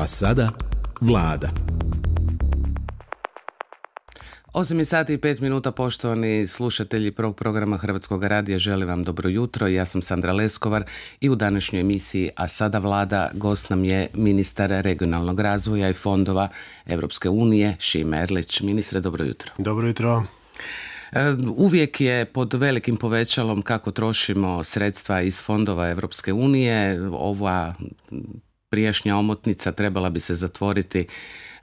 A sada vlada. 8 sati i 5 minuta poštovani slušatelji prvog programa Hrvatskog radija želim vam dobro jutro. Ja sam Sandra Leskovar i u današnjoj emisiji A sada vlada gost nam je ministar regionalnog razvoja i fondova Europske unije Šime Erlić. Ministre, dobro jutro. Dobro jutro. E, uvijek je pod velikim povećalom kako trošimo sredstva iz fondova Europske unije. Ova prijašnja omotnica trebala bi se zatvoriti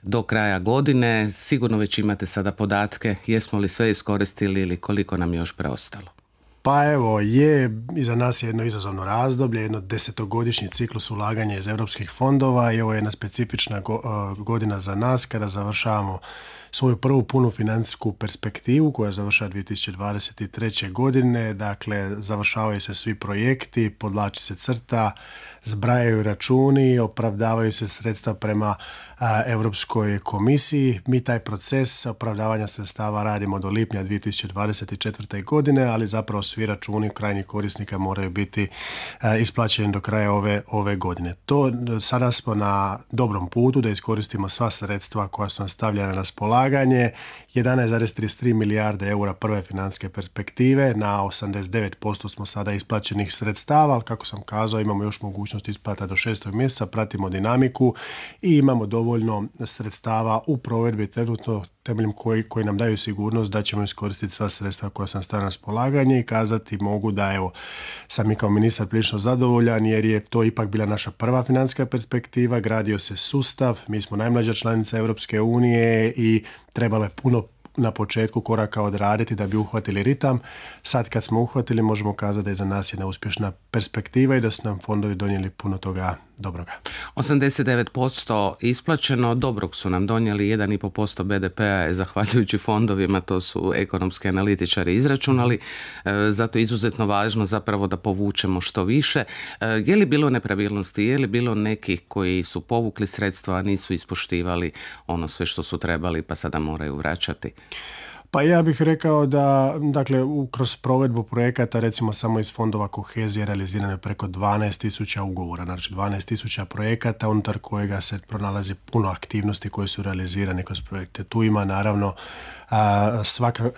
do kraja godine. Sigurno već imate sada podatke jesmo li sve iskoristili ili koliko nam je još preostalo. Pa evo, je, iza nas je jedno izazovno razdoblje, jedno desetogodišnji ciklus ulaganja iz europskih fondova i ovo je jedna specifična e, godina za nas kada završavamo svoju prvu punu financijsku perspektivu koja završava 2023. godine, dakle završavaju se svi projekti, podlači se crta, zbrajaju računi, opravdavaju se sredstva prema Europskoj komisiji. Mi taj proces opravdavanja sredstava radimo do lipnja 2024. godine, ali zapravo svi računi krajnjih korisnika moraju biti isplaćeni do kraja ove, ove godine. To sada smo na dobrom putu da iskoristimo sva sredstva koja su nam stavljena na raspolaganje. 11,33 milijarde eura prve financijske perspektive, na 89% smo sada isplaćenih sredstava, ali kako sam kazao imamo još mogućnost isplata do šestog mjeseca, pratimo dinamiku i imamo dovoljno dovoljno sredstava u provedbi trenutno temeljem koji, koji nam daju sigurnost da ćemo iskoristiti sva sredstva koja sam stavio na raspolaganje i kazati mogu da evo sam i kao ministar prilično zadovoljan jer je to ipak bila naša prva financijska perspektiva, gradio se sustav, mi smo najmlađa članica Europske unije i trebalo je puno na početku koraka odraditi da bi uhvatili ritam. Sad kad smo uhvatili možemo kazati da je za nas jedna uspješna perspektiva i da su nam fondovi donijeli puno toga dobroga. 89% isplaćeno, dobrog su nam donijeli 1,5% BDP-a je zahvaljujući fondovima, to su ekonomski analitičari izračunali, e, zato je izuzetno važno zapravo da povučemo što više. E, je li bilo nepravilnosti, je li bilo nekih koji su povukli sredstva, a nisu ispoštivali ono sve što su trebali pa sada moraju vraćati? Pa ja bih rekao da, dakle, kroz provedbu projekata, recimo samo iz fondova kohezije realizirano je preko 12.000 ugovora, znači 12.000 projekata unutar kojega se pronalazi puno aktivnosti koje su realizirane kroz projekte. Tu ima naravno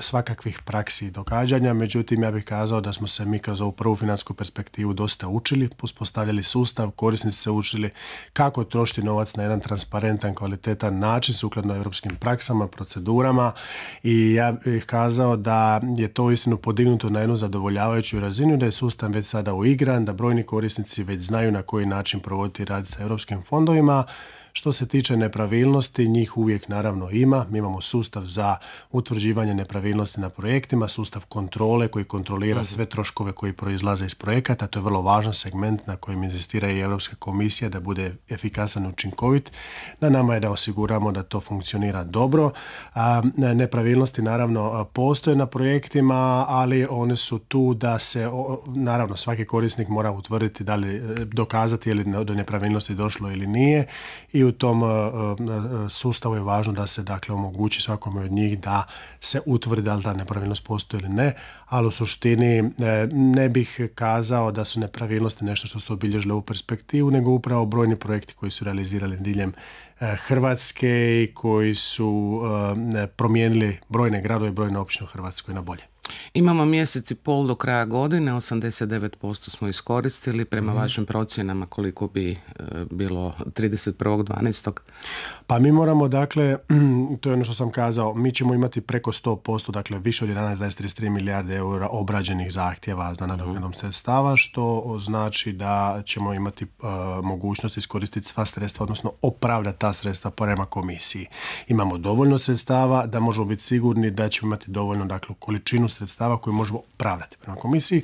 svakakvih praksi i događanja, međutim ja bih kazao da smo se mi kroz ovu prvu financijsku perspektivu dosta učili, uspostavljali sustav, korisnici se učili kako trošiti novac na jedan transparentan, kvalitetan način sukladno europskim praksama, procedurama i ja bih kazao da je to istinu podignuto na jednu zadovoljavajuću razinu, da je sustav već sada uigran, da brojni korisnici već znaju na koji način provoditi rad sa europskim fondovima, što se tiče nepravilnosti, njih uvijek naravno ima. Mi imamo sustav za utvrđivanje nepravilnosti na projektima, sustav kontrole koji kontrolira mhm. sve troškove koji proizlaze iz projekata. To je vrlo važan segment na kojem inzistira i Europska komisija da bude efikasan i učinkovit. Na nama je da osiguramo da to funkcionira dobro. Nepravilnosti naravno postoje na projektima, ali one su tu da se, naravno svaki korisnik mora utvrditi da li e, dokazati je li do nepravilnosti došlo ili nije i i u tom eh, eh, sustavu je važno da se dakle omogući svakome od njih da se utvrdi da li ta nepravilnost postoji ili ne, ali u suštini eh, ne bih kazao da su nepravilnosti nešto što su obilježile u perspektivu, nego upravo brojni projekti koji su realizirali diljem Hrvatske i koji su promijenili brojne gradove i brojne općine u Hrvatskoj na bolje. Imamo mjesec i pol do kraja godine, 89% smo iskoristili prema mhm. vašim procjenama koliko bi e, bilo bilo 31.12. Pa mi moramo, dakle, to je ono što sam kazao, mi ćemo imati preko 100%, dakle više od 11,33 milijarde eura obrađenih zahtjeva za mhm. nadoknadom mm. sredstava, što znači da ćemo imati e, mogućnost iskoristiti sva sredstva, odnosno opravdati ta sredstva prema komisiji. Imamo dovoljno sredstava da možemo biti sigurni da ćemo imati dovoljno dakle, količinu sredstava koje možemo pravdati prema komisiji.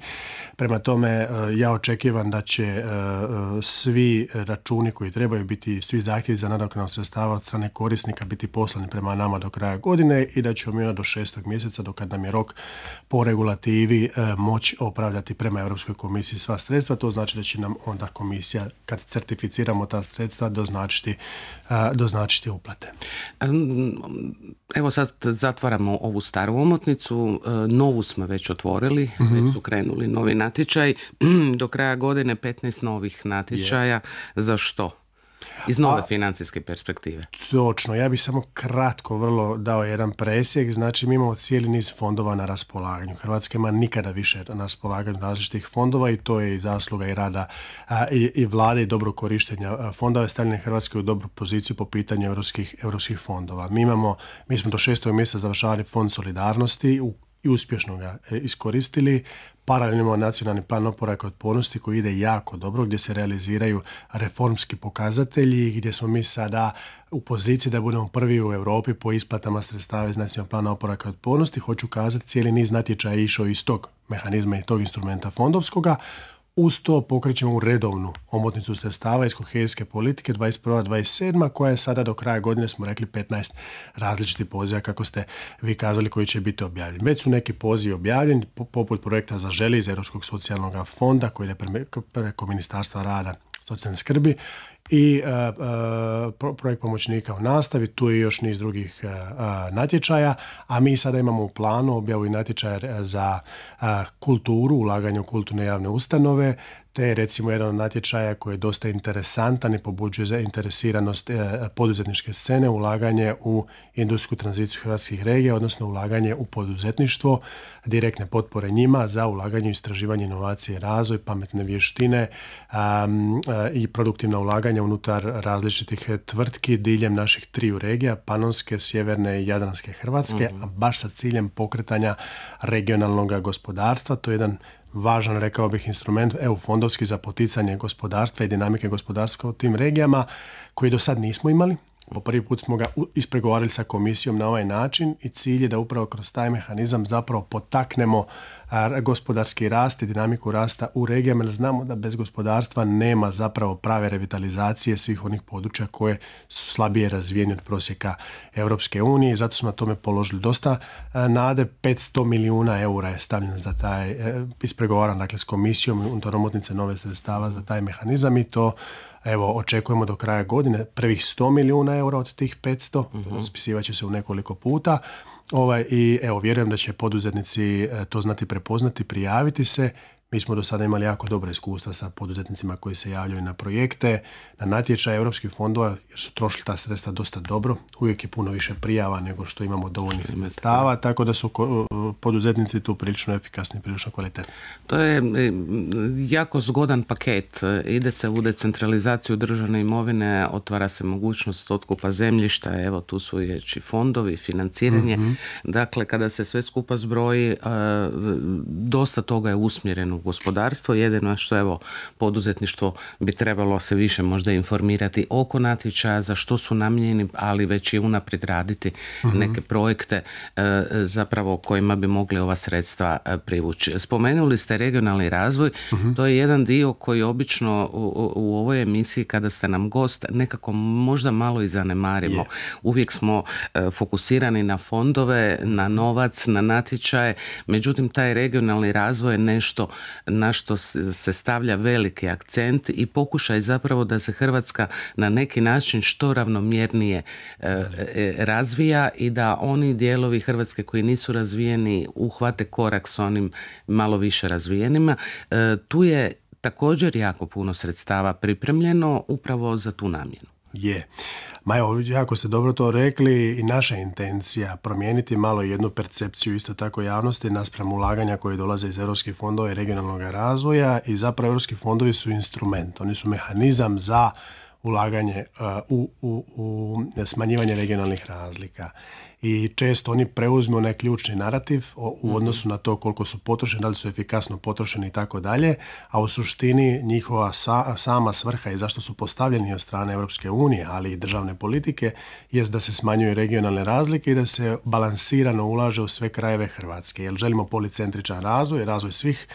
Prema tome e, ja očekivam da će e, e, svi računi koji trebaju biti, svi zahtjevi za nadoknadu sredstava od strane korisnika biti poslani prema nama do kraja godine i da ćemo mi do šestog mjeseca do kad nam je rok po regulativi moći opravljati prema Europskoj komisiji sva sredstva. To znači da će nam onda komisija kad certificiramo ta sredstva doznačiti, doznačiti uplate. Evo sad zatvaramo ovu staru omotnicu. No novu smo već otvorili, mhm. već su krenuli novi natječaj. Do kraja godine 15 novih natječaja. Za što? Iz nove financijske perspektive. Točno, ja bih samo kratko vrlo dao jedan presjek. Znači, mi imamo cijeli niz fondova na raspolaganju. Hrvatska ima nikada više na raspolaganju različitih fondova i to je i zasluga i rada i, vlade i dobro korištenja fondova. Stavljene Hrvatske u dobru poziciju po pitanju europskih, europskih fondova. Mi imamo, mi smo do šestog mjeseca završavali fond solidarnosti u i uspješno ga e, iskoristili. Paralelno imamo nacionalni plan oporaka otpornosti koji ide jako dobro, gdje se realiziraju reformski pokazatelji, gdje smo mi sada u poziciji da budemo prvi u Europi po isplatama sredstava iz nacionalnog plana oporaka otpornosti. Hoću kazati, cijeli niz natječaja je išao iz tog mehanizma i tog instrumenta fondovskoga. Uz to pokrećemo u redovnu omotnicu sredstava iz kohezijske politike 21-27 koja je sada do kraja godine smo rekli 15 različitih poziva kako ste vi kazali koji će biti objavljeni. Već su neki pozivi objavljeni poput projekta za želi iz Europskog socijalnog fonda koji je preko Ministarstva rada socijalne skrbi i e, e, projekt pomoćnika u nastavi, tu je još niz drugih e, natječaja, a mi sada imamo u planu objavu i natječaja za kulturu, ulaganje u kulturne javne ustanove, te je recimo jedan od natječaja koji je dosta interesantan i pobuđuje za interesiranost e, poduzetničke scene, ulaganje u industrijsku tranziciju hrvatskih regija, odnosno ulaganje u poduzetništvo, direktne potpore njima za ulaganje u istraživanje inovacije, razvoj, pametne vještine e, i produktivna ulaganja unutar različitih tvrtki diljem naših triju regija, Panonske, Sjeverne i Jadranske Hrvatske, mhm. a baš sa ciljem pokretanja regionalnog gospodarstva. To je jedan važan, rekao bih, instrument EU fondovski za poticanje gospodarstva i dinamike gospodarstva u tim regijama koji do sad nismo imali po Prvi put smo ga ispregovarali sa komisijom na ovaj način i cilj je da upravo kroz taj mehanizam zapravo potaknemo gospodarski rast i dinamiku rasta u regijama jer znamo da bez gospodarstva nema zapravo prave revitalizacije svih onih područja koje su slabije razvijene od prosjeka Europske unije i zato smo na tome položili dosta nade. 500 milijuna eura je stavljeno za taj e, ispregovaran dakle, s komisijom unutar omotnice nove sredstava za taj mehanizam i to Evo, očekujemo do kraja godine prvih 100 milijuna eura od tih 500, mhm. spisivat će se u nekoliko puta. Ovaj, I evo, vjerujem da će poduzetnici e, to znati prepoznati, prijaviti se. Mi smo do sada imali jako dobra iskustva sa poduzetnicima koji se javljaju na projekte, na natječaj europskih fondova jer su trošili ta sredstva dosta dobro. Uvijek je puno više prijava nego što imamo dovoljnih sredstava, tako da su poduzetnici tu prilično efikasni, prilično kvalitetni. To je e, jako zgodan paket. E, ide se u decentralizaciju državne imovine, otvara se mogućnost otkupa zemljišta, evo tu su i znači fondovi, financiranje. Mhm. Dakle, kada se sve skupa zbroji, e, dosta toga je usmjereno u gospodarstvo. Jedino je što evo, poduzetništvo bi trebalo se više možda možda informirati oko natječaja za što su namijenjeni, ali već i unaprijed raditi mhm. neke projekte e, zapravo kojima bi mogli ova sredstva e, privući. Spomenuli ste regionalni razvoj, mhm. to je jedan dio koji obično u, ovoj emisiji kada ste nam gost nekako možda malo i zanemarimo. Uvijek smo e, fokusirani na fondove, na novac, na natječaje, međutim taj regionalni razvoj je nešto na što se stavlja veliki akcent i pokušaj zapravo da se Hrvatska na neki način što ravnomjernije e, e, razvija i da oni dijelovi Hrvatske koji nisu razvijeni uhvate korak s onim malo više razvijenima. E, tu je također jako puno sredstava pripremljeno upravo za tu namjenu je. Ma evo, jako ste dobro to rekli i naša intencija promijeniti malo jednu percepciju isto tako javnosti naspram ulaganja koje dolaze iz europskih fondova i regionalnog razvoja i zapravo europski fondovi su instrument, oni su mehanizam za ulaganje uh, u, u, u smanjivanje regionalnih razlika i često oni preuzmu onaj ključni narativ u mhm. odnosu na to koliko su potrošeni, da li su efikasno potrošeni i tako dalje, a u suštini njihova sama svrha i zašto su postavljeni od strane Europske unije, ali i državne politike, jest da se smanjuju regionalne razlike i da se balansirano ulaže u sve krajeve Hrvatske, jer želimo policentričan razvoj, razvoj svih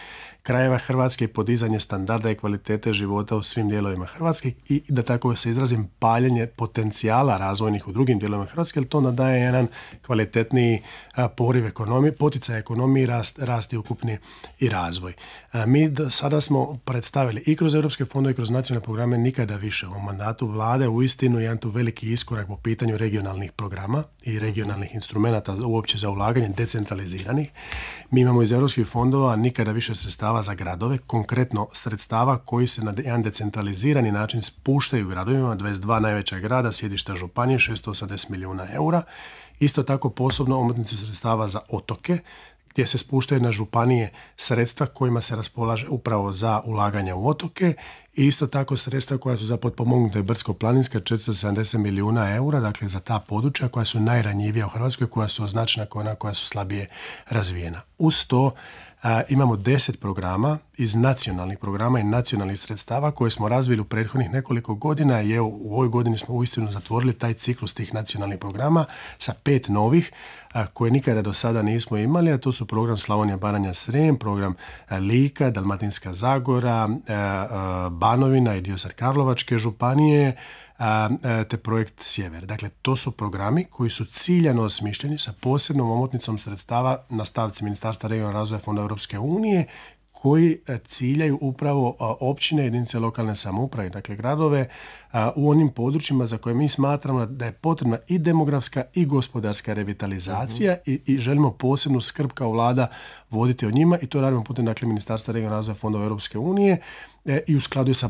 krajeva Hrvatske i podizanje standarda i kvalitete života u svim dijelovima Hrvatske i da tako se izrazim paljenje potencijala razvojnih u drugim dijelovima Hrvatske, jer to onda daje jedan kvalitetniji poriv ekonomije, poticaj ekonomiji, rast, rast i ukupni i razvoj. Mi sada smo predstavili i kroz Europske fondove i kroz nacionalne programe nikada više u mandatu vlade u istinu jedan tu veliki iskorak po pitanju regionalnih programa i regionalnih instrumenata uopće za ulaganje decentraliziranih. Mi imamo iz europskih fondova nikada više sredstava za gradove, konkretno sredstava koji se na jedan decentralizirani način spuštaju gradovima, 22 najveća grada, sjedišta županije, 680 milijuna eura. Isto tako posebno omotnicu sredstava za otoke, gdje se spuštaju na županije sredstva kojima se raspolaže upravo za ulaganje u otoke i isto tako sredstva koja su za potpomognute brdsko-planinska 470 milijuna eura, dakle za ta područja koja su najranjivija u Hrvatskoj, koja su označena kao ona koja su slabije razvijena. Uz to imamo deset programa iz nacionalnih programa i nacionalnih sredstava koje smo razvili u prethodnih nekoliko godina i evo u ovoj godini smo uistinu zatvorili taj ciklus tih nacionalnih programa sa pet novih koje nikada do sada nismo imali, a to su program Slavonija, Baranja, Srem, program e, Lika, Dalmatinska Zagora, e, e, Banovina i dio Sarkarlovačke županije, te projekt Sjever. Dakle, to su programi koji su ciljano osmišljeni sa posebnom omotnicom sredstava na stavci Ministarstva regionalnog razvoja Fonda Europske unije koji e, ciljaju upravo općine, jedinice lokalne samouprave, dakle gradove, u onim područjima za koje mi smatramo da je potrebna i demografska i gospodarska revitalizacija mhm. i, i želimo posebnu skrb kao vlada voditi o njima i to radimo putem dakle Ministarstva regionalnog razvoja fondova Europske unije E, i u skladu sa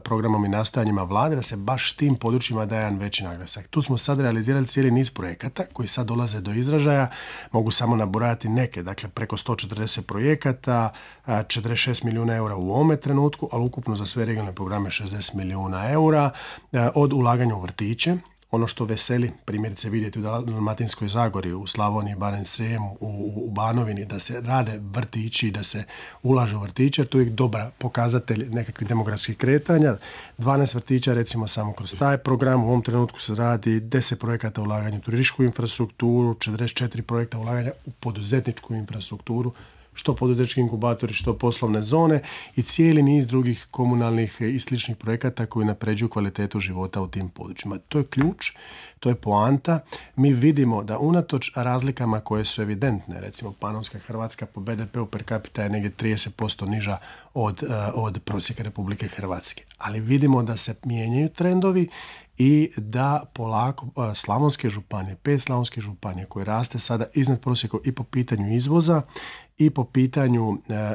programom, i nastojanjima vlade da se baš tim područjima daje jedan veći naglasak. Tu smo sad realizirali cijeli niz projekata koji sad dolaze do izražaja. Mogu samo nabrojati neke, dakle preko 140 projekata, 46 milijuna eura u ovome trenutku, ali ukupno za sve regionalne programe 60 milijuna eura, e, od ulaganja u vrtiće, ono što veseli, primjerice vidjeti u Dalmatinskoj Zagori, u Slavoniji, Baren Srijemu, u, u Banovini, da se rade vrtići, da se ulaže u vrtiće, to je dobar pokazatelj nekakvih demografskih kretanja. 12 vrtića recimo samo kroz taj program, u ovom trenutku se radi 10 projekata ulaganja u turističku infrastrukturu, 44 projekta ulaganja u poduzetničku infrastrukturu, što poduzetnički inkubatori, što poslovne zone i cijeli niz drugih komunalnih i sličnih projekata koji napređuju kvalitetu života u tim područjima. To je ključ, to je poanta. Mi vidimo da unatoč razlikama koje su evidentne, recimo Panonska Hrvatska po BDP-u per capita je negdje 30% niža od, e, od prosjeka Republike Hrvatske. Ali vidimo da se mijenjaju trendovi i da polako e, slavonske županije, pet slavonskih županija koje raste sada iznad prosjeka i po pitanju izvoza i po pitanju e, e, e,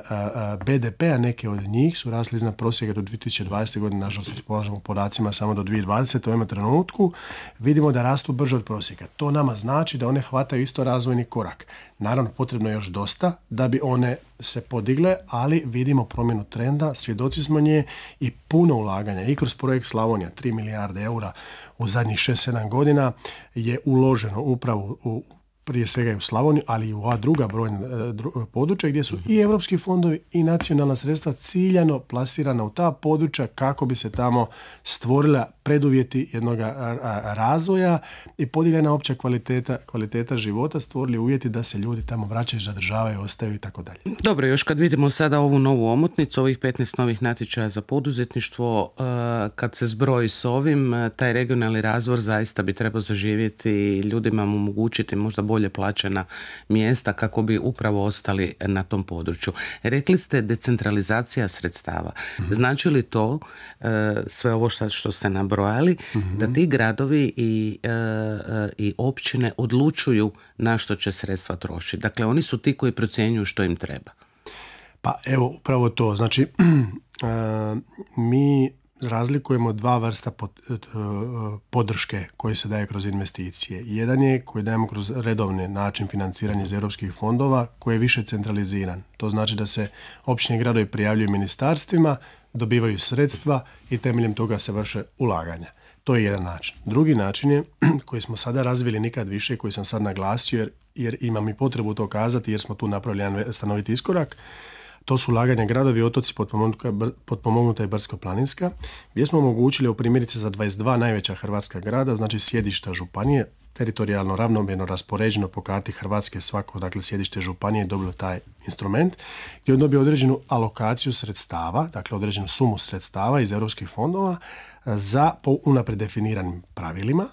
BDP-a neke od njih su rasli iznad prosjeka do 2020. godine, nažalost se u podacima samo do 2020. u ovom trenutku, vidimo da rastu brže od prosjeka. To nama znači da one hvataju isto razvojni korak. Naravno, potrebno je još dosta da bi one se podigle, ali vidimo promjenu trenda, svjedoci smo nje i puno ulaganja. I kroz projekt Slavonija, 3 milijarde eura u zadnjih 6-7 godina je uloženo upravo u prije svega i u Slavoniju, ali i u ova druga brojna e, područja gdje su i europski fondovi i nacionalna sredstva ciljano plasirana u ta područja kako bi se tamo stvorila preduvjeti jednog razvoja i podijeljena opća kvaliteta, kvaliteta života, stvorili uvjeti da se ljudi tamo vraćaju, zadržavaju, ostaju i tako dalje. Dobro, još kad vidimo sada ovu novu omotnicu, ovih 15 novih natječaja za poduzetništvo, e, kad se zbroji s ovim, e, taj regionalni razvor zaista bi trebao zaživjeti i ljudima omogućiti možda bolje plaćena mjesta kako bi upravo ostali na tom području. Rekli ste decentralizacija sredstava. mm Znači li to e, sve ovo što ste nabrojali mhm. da ti gradovi i, e, e, i općine odlučuju na što će sredstva trošiti? Dakle, oni su ti koji procjenjuju što im treba. Pa evo, upravo to. Znači, mi razlikujemo dva vrsta e, e, podrške koje se daje kroz investicije. Jedan je koji dajemo kroz redovni način financiranja iz europskih fondova koji je više centraliziran. To znači da se općine gradovi prijavljuju ministarstvima, dobivaju sredstva i temeljem toga se vrše ulaganja. To je jedan način. Drugi način je koji smo sada razvili nikad više, koji sam sad naglasio jer, jer imam i potrebu to kazati jer smo tu napravili jedan stanoviti iskorak, to su ulaganja gradovi, otoci, potpomognuta i brdsko-planinska, gdje smo omogućili u primjerice za 22 najveća hrvatska grada, znači sjedišta županije, teritorijalno ravnomjerno raspoređeno po karti Hrvatske svako, dakle sjedište županije je dobilo taj instrument i on dobio određenu alokaciju sredstava, dakle određenu sumu sredstava iz europskih fondova e, za po unaprijed definiranim pravilima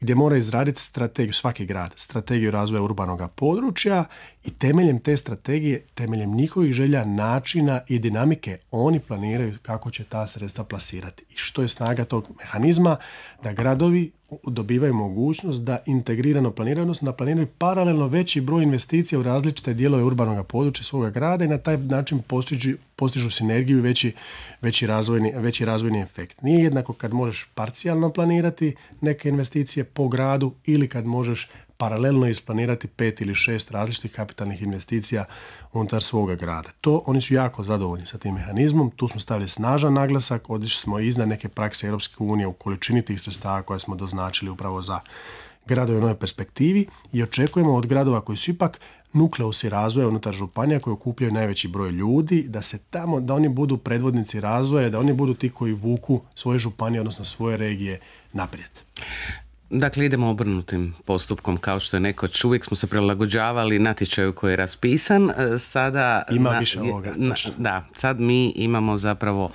gdje mora izraditi strategiju, svaki grad, strategiju razvoja urbanog područja i temeljem te strategije, temeljem njihovih želja, načina i dinamike, oni planiraju kako će ta sredstva plasirati. I što je snaga tog mehanizma da gradovi dobivaju mogućnost da integrirano planiraju, odnosno da planiraju paralelno veći broj investicija u različite dijelove urbanog područja svoga grada i na taj način postižu, postižu sinergiju i veći, veći, razvojni, veći razvojni efekt. Nije jednako kad možeš parcijalno planirati neke investicije po gradu ili kad možeš paralelno isplanirati pet ili šest različitih kapitalnih investicija unutar svoga grada. To oni su jako zadovoljni sa tim mehanizmom, tu smo stavili snažan naglasak, odišli smo iznad neke prakse Europske unije u količini tih sredstava koje smo doznačili upravo za gradove u novoj perspektivi i očekujemo od gradova koji su ipak nukleusi razvoja unutar županija koji okupljaju najveći broj ljudi, da se tamo, da oni budu predvodnici razvoja, da oni budu ti koji vuku svoje županije, odnosno svoje regije naprijed. Dakle, idemo obrnutim postupkom, kao što je nekoć. Uvijek smo se prilagođavali natječaju koji je raspisan. E, sada... Ima više ovoga. da, sad mi imamo zapravo...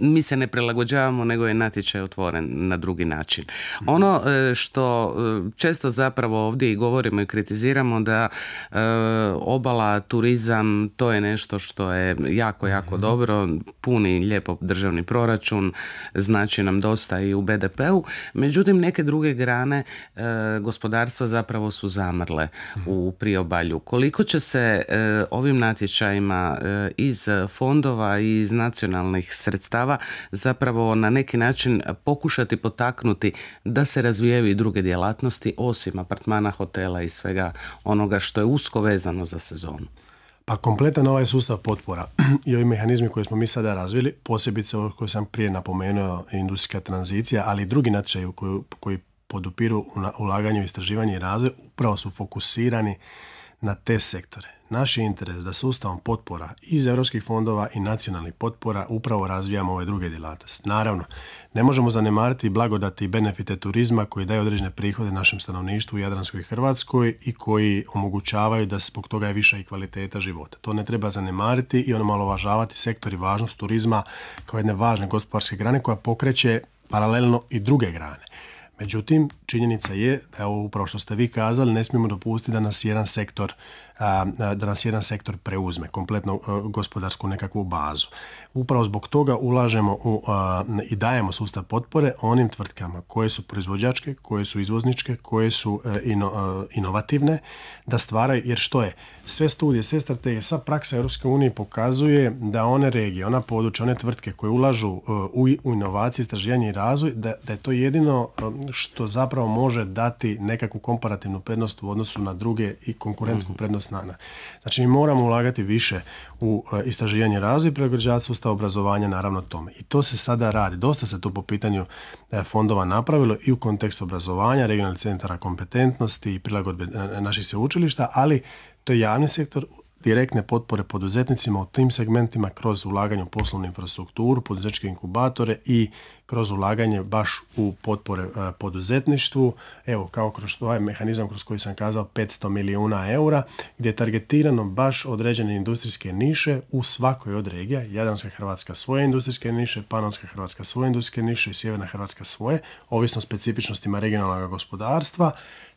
Mi se ne prilagođavamo, nego je natječaj otvoren na drugi način. Mhm. Ono e, što e, često zapravo ovdje i govorimo i kritiziramo da obala, turizam, to je nešto što je jako, jako mhm. dobro. Puni lijepo državni proračun, znači nam dosta i u BDP-u. Međutim, neke druge grane e, gospodarstva zapravo su zamrle u priobalju. Koliko će se e, ovim natječajima e, iz fondova i iz nacionalnih sredstava zapravo na neki način pokušati potaknuti da se razvijaju i druge djelatnosti osim apartmana, hotela i svega onoga što je usko vezano za sezonu? Pa kompletan ovaj sustav potpora i ovi mehanizmi koje smo mi sada razvili, posebice ovo koje sam prije napomenuo, industrijska tranzicija, ali i drugi natječaj koji, koji podupiru ulaganje u istraživanje i razvoj upravo su fokusirani na te sektore. Naš je interes da sustavom potpora iz europskih fondova i nacionalnih potpora upravo razvijamo ove druge djelatnosti. Naravno, ne možemo zanemariti blagodati i benefite turizma koji daju određene prihode našem stanovništvu u Jadranskoj Hrvatskoj i koji omogućavaju da zbog toga je viša i kvaliteta života. To ne treba zanemariti i ono važavati sektor i važnost turizma kao jedne važne gospodarske grane koja pokreće paralelno i druge grane. Međutim, činjenica je da je ovo upravo što ste vi kazali, ne smijemo dopustiti da nas jedan sektor da nas jedan sektor preuzme, kompletno e, gospodarsku nekakvu bazu. Upravo zbog toga ulažemo u, i dajemo sustav potpore onim tvrtkama koje su proizvođačke, koje su izvozničke, koje su e, e, inovativne, da stvaraju, jer što je? Sve studije, sve strategije, sva praksa Europske unije pokazuje da one regije, ona područja, one tvrtke koje ulažu u inovacije, istraživanje i razvoj, da, da je to jedino što zapravo može dati nekakvu komparativnu prednost u odnosu na druge i konkurentsku mhm. prednost Znači mi moramo ulagati više u e, istraživanje razvoja i prilagođavati sustav obrazovanja naravno tome. I to se sada radi. Dosta se to po pitanju e, fondova napravilo i u kontekstu obrazovanja, regionalnih centara kompetentnosti i prilagodbe e, naših sveučilišta, ali to je javni sektor, direktne potpore poduzetnicima u tim segmentima kroz ulaganje u poslovnu infrastrukturu, poduzetničke inkubatore i kroz ulaganje baš u potpore e, poduzetništvu. Evo, kao kroz ovaj mehanizam kroz koji sam kazao 500 milijuna eura, gdje je targetirano baš određene industrijske niše u svakoj od regija. Jadranska Hrvatska svoje industrijske niše, Panonska Hrvatska svoje industrijske niše i Sjeverna Hrvatska svoje, ovisno o specifičnostima regionalnog gospodarstva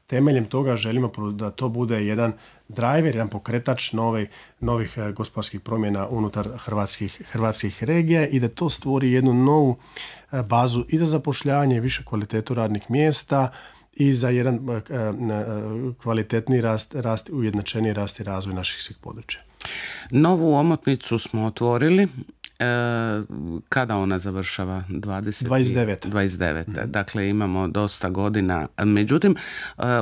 temeljem toga želimo da to bude jedan driver, jedan pokretač nove, novih eh, gospodarskih promjena unutar hrvatskih, hrvatskih regija i da to stvori jednu novu eh, bazu i za zapošljavanje više kvalitetu radnih mjesta i za jedan eh, kvalitetni rast, rast ujednačeni rast i razvoj naših svih područja. Novu omotnicu smo otvorili E, kada ona završava? 20, 29. 29. Mm Dakle, imamo dosta godina. Međutim, e,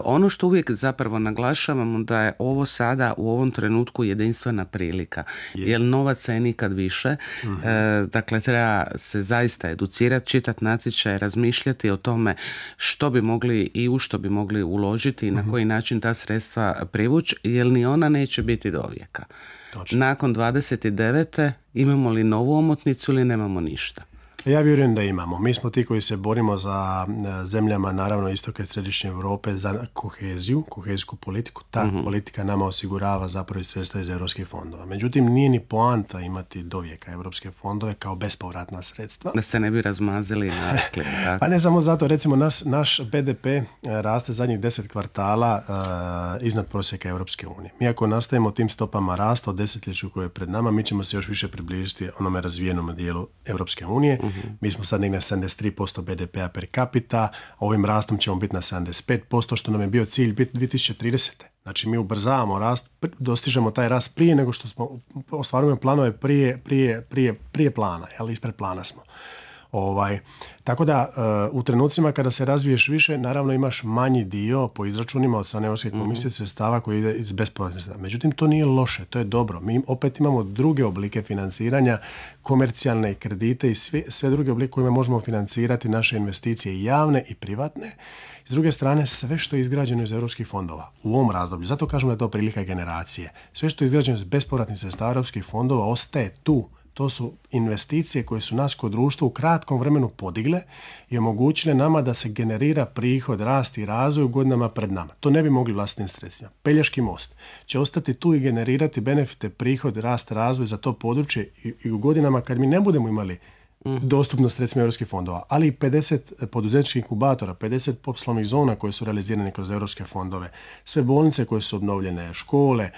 ono što uvijek zapravo naglašavamo da je ovo sada u ovom trenutku jedinstvena prilika. Je. Jer novaca je nikad više. Mhm. E, dakle, treba se zaista educirati, čitati natječaje, razmišljati o tome što bi mogli i u što bi mogli uložiti i na mhm. koji način ta sredstva privući, jer ni ona neće biti do vijeka. Točno. nakon 29. imamo li novu omotnicu ili nemamo ništa. E, ja vjerujem da imamo. Mi smo ti koji se borimo za e, zemljama, naravno, istoka i središnje Europe, za koheziju, kohezijsku politiku. Ta mhm. politika nama osigurava zapravo i sredstva iz europskih fondova. Međutim, nije ni poanta imati dovijeka europske fondove kao bespovratna sredstva. Da se ne bi razmazili na Pa ne samo zato, recimo nas, naš BDP e, raste zadnjih deset kvartala iznad prosjeka Europske unije. Mi ako nastavimo tim stopama rasta od desetljeću koje je pred nama, mi ćemo se još više približiti onome razvijenom dijelu Europske unije. Mhm. Mhm. Mi smo sad negdje na 73% BDP-a per capita, ovim rastom ćemo biti na 75%, što nam je bio cilj biti 2030. Znači mi ubrzavamo rast, dostižemo taj rast prije nego što smo, ostvarujemo planove prije, prije, prije, prije plana, ali ispred plana smo. Ovaj, tako da e, u trenucima kada se razviješ više, naravno imaš manji dio po izračunima od strane Europske mhm. komisije sredstava koji ide iz bespovratnih Međutim, to nije loše, to je dobro. Mi opet imamo druge oblike financiranja, komercijalne kredite i sve, sve druge oblike kojima možemo financirati naše investicije javne i privatne. S druge strane, sve što je izgrađeno iz europskih fondova u ovom razdoblju, zato kažem da je to prilika generacije, sve što je izgrađeno iz bespovratnih sredstava europskih fondova ostaje tu to su investicije koje su nas kao društvo u kratkom vremenu podigle i omogućile nama da se generira prihod, rast i razvoj u godinama pred nama. To ne bi mogli vlastnim sredstvima. Pelješki most će ostati tu i generirati benefite, prihod, rast, razvoj za to područje i u godinama kad mi ne budemo imali mm. dostupno recimo europskih fondova, ali i 50 poduzetničkih inkubatora, 50 poslovnih zona koje su realizirane kroz europske fondove, sve bolnice koje su obnovljene, škole,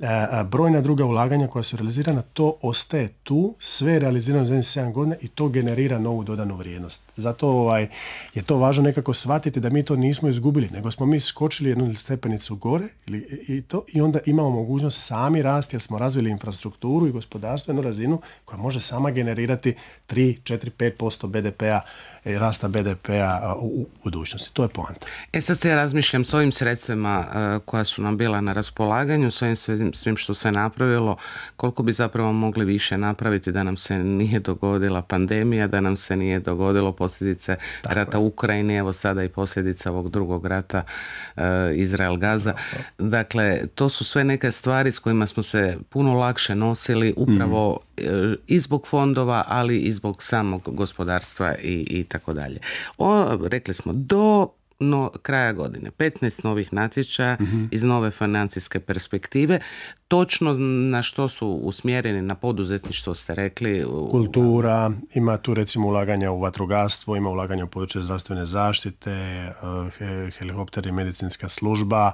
E, brojna druga ulaganja koja su realizirana, to ostaje tu, sve je realizirano za 7 godina i to generira novu dodanu vrijednost. Zato ovaj, je to važno nekako shvatiti da mi to nismo izgubili, nego smo mi skočili jednu stepenicu gore ili, i, to, i onda imamo mogućnost sami rasti jer smo razvili infrastrukturu i gospodarstvenu razinu koja može sama generirati 3, 4, 5% BDP-a, e, rasta BDP-a u budućnosti. To je poanta. E sad se ja razmišljam s ovim sredstvima e, koja su nam bila na raspolaganju, s ovim svim što se napravilo, koliko bi zapravo mogli više napraviti da nam se nije dogodila pandemija, da nam se nije dogodilo posljedice rata u Ukrajini, evo sada i posljedica ovog drugog rata eh, Izrael-Gaza. Dakle, to su sve neke stvari s kojima smo se puno lakše nosili upravo mhm. eh, i zbog fondova, ali i zbog samog gospodarstva i, i tako dalje. O, rekli smo, do no, kraja godine. 15 novih natječaja mhm. iz nove financijske perspektive. Točno na što su usmjereni na poduzetništvo ste rekli? Kultura, ima tu recimo ulaganja u vatrogastvo, ima ulaganja u područje zdravstvene zaštite, eh, helikopter i medicinska služba,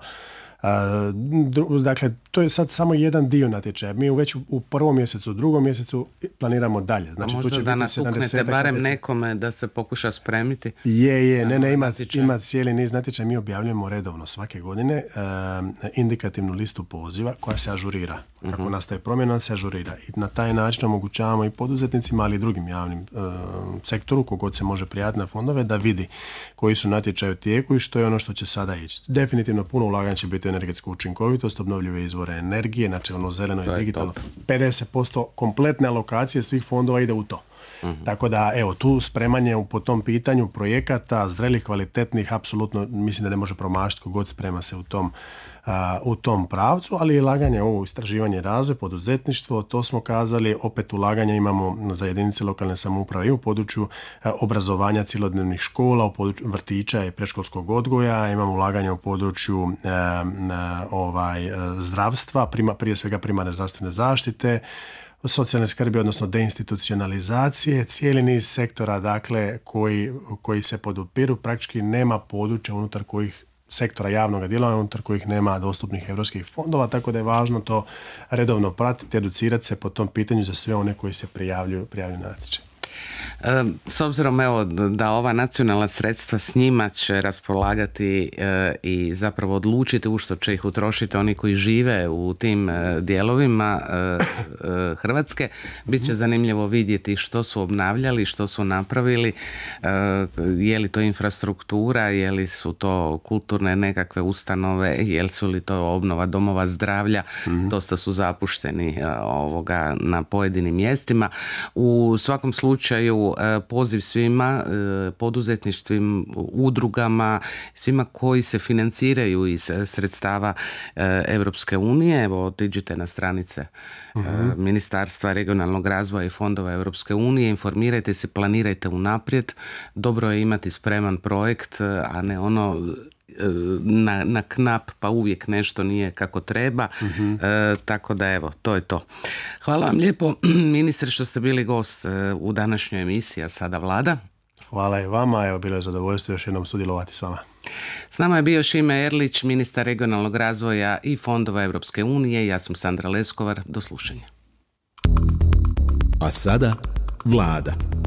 Dakle, to je sad samo jedan dio natječaja. Mi već u prvom mjesecu, u drugom mjesecu planiramo dalje. Znači, A možda da nas barem nekome da se pokuša spremiti? Je, je, ne, ne, ovaj ima, ima cijeli niz natječaja. Mi objavljujemo redovno svake godine indikativnu listu poziva koja se ažurira. Kako mhm. nastaje promjena, se ažurira. I na taj način omogućavamo i poduzetnicima, ali i drugim javnim sektoru, kogod se može prijaviti na fondove, da vidi koji su natječaje u tijeku i što je ono što će sada ići. Definitivno puno ulaganja će biti energetsku učinkovitost, obnovljive izvore energije, znači ono zeleno i digitalno. 50% kompletne alokacije svih fondova ide u to. Mhm. Tako da, evo, tu spremanje po tom pitanju projekata, zrelih, kvalitetnih, apsolutno mislim da ne može promašiti kogod sprema se u tom u tom pravcu, ali i laganje u istraživanje i poduzetništvo, to smo kazali, opet ulaganja imamo za jedinice lokalne samouprave i u području obrazovanja cjelodnevnih škola, u području vrtića i predškolskog odgoja, imamo ulaganja u području ovaj, zdravstva, prije svega primarne zdravstvene zaštite, socijalne skrbi, odnosno deinstitucionalizacije, cijeli niz sektora dakle, koji, koji se podupiru, praktički nema područja unutar kojih sektora javnog djelovanja unutar kojih nema dostupnih europskih fondova, tako da je važno to redovno pratiti, educirati se po tom pitanju za sve one koji se prijavljuju, prijavljuju na natječaj. S obzirom evo da ova nacionalna sredstva s njima će raspolagati e, i zapravo odlučiti u što će ih utrošiti oni koji žive u tim e, dijelovima e, Hrvatske, bit će zanimljivo vidjeti što su obnavljali, što su napravili, je li to infrastruktura, je li su to kulturne nekakve ustanove, je su li to obnova domova zdravlja, mhm. dosta su zapušteni ovoga na pojedinim mjestima. U svakom slučaju slučaju e, poziv svima e, poduzetništvim udrugama, svima koji se financiraju iz e, sredstava Europske unije. Evo, otiđite na stranice mhm. Ministarstva regionalnog razvoja i fondova Europske unije, informirajte se, planirajte unaprijed. Dobro je imati spreman projekt, a ne ono E, na, na knap pa uvijek nešto nije kako treba e, tako da evo to je to hvala vam lijepo ministre što ste bili gost e, u današnjoj emisiji a sada vlada Hvala i vama, evo bilo je zadovoljstvo još jednom sudjelovati s vama. S nama je bio Šime Erlić, ministar regionalnog razvoja i fondova Europske unije. Ja sam Sandra Leskovar, do slušanja. A sada vlada.